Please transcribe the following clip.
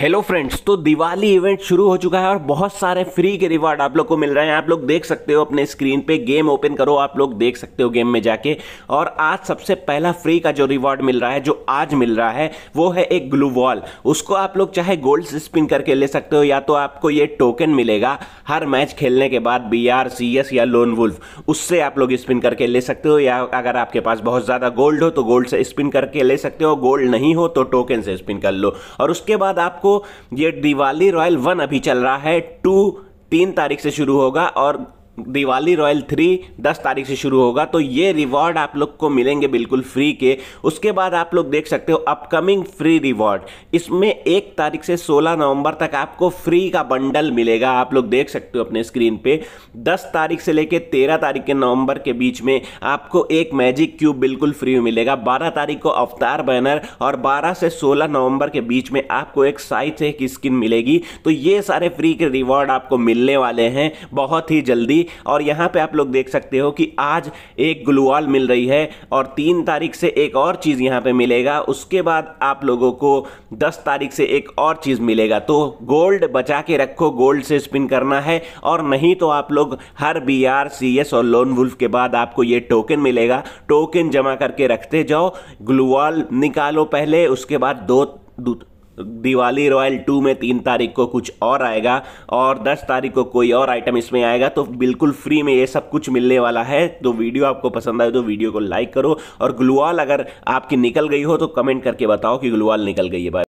hello friends तो Diwali event शुरू हो चुका है और बहुत सारे फ्री के रिवार्ड आप लोग को मिल रहे हैं आप लोग देख सकते हो अपने स्क्रीन पे गेम ओपन करो आप लोग देख सकते हो गेम में जाके और आज सबसे पहला फ्री का जो रिवार्ड मिल रहा है जो आज मिल रहा है वो है एक ग्लू वॉल उसको आप लोग चाहे गोल्ड स्पिन करके ले सकते हो या तो आपको ये टोकन मिलेगा हर मैच खेलने के बाद बी आर सी एस या लोन वुल्फ उससे आप लोग स्पिन करके ले सकते हो या अगर आपके पास बहुत ज़्यादा गोल्ड हो तो गोल्ड से स्पिन करके ले सकते हो गोल्ड नहीं हो तो टोकन से स्पिन कर लो और उसके बाद आपको आपको ये दिवाली रॉयल वन अभी चल रहा है टू तीन तारीख से शुरू होगा और दिवाली रॉयल थ्री दस तारीख से शुरू होगा तो ये रिवॉर्ड आप लोग को मिलेंगे बिल्कुल फ्री के उसके बाद आप लोग देख सकते हो अपकमिंग फ्री रिवॉर्ड इसमें एक तारीख से सोलह नवंबर तक आपको फ्री का बंडल मिलेगा आप लोग देख सकते हो अपने स्क्रीन पे दस तारीख से लेकर तेरह तारीख के नवंबर के बीच में आपको एक मैजिक क्यूब बिल्कुल फ्री मिलेगा बारह तारीख को अवतार बैनर और बारह से सोलह नवंबर के बीच में आपको एक साइज से एक स्किन मिलेगी तो ये सारे फ्री के रिवॉर्ड आपको मिलने वाले हैं बहुत ही जल्दी और यहाँ पे आप लोग देख सकते हो कि आज एक ग्लूवाल मिल रही है और तीन तारीख से एक और चीज़ यहाँ पे मिलेगा उसके बाद आप लोगों को दस तारीख से एक और चीज़ मिलेगा तो गोल्ड बचा के रखो गोल्ड से स्पिन करना है और नहीं तो आप लोग हर बी आर सी एस और लोन वुल्फ के बाद आपको ये टोकन मिलेगा टोकन जमा करके रखते जाओ ग्लूवाल निकालो पहले उसके बाद दो दिवाली रॉयल टू में तीन तारीख को कुछ और आएगा और दस तारीख को कोई और आइटम इसमें आएगा तो बिल्कुल फ्री में ये सब कुछ मिलने वाला है तो वीडियो आपको पसंद आए तो वीडियो को लाइक करो और ग्लूवाल अगर आपकी निकल गई हो तो कमेंट करके बताओ कि ग्लूवाल निकल गई है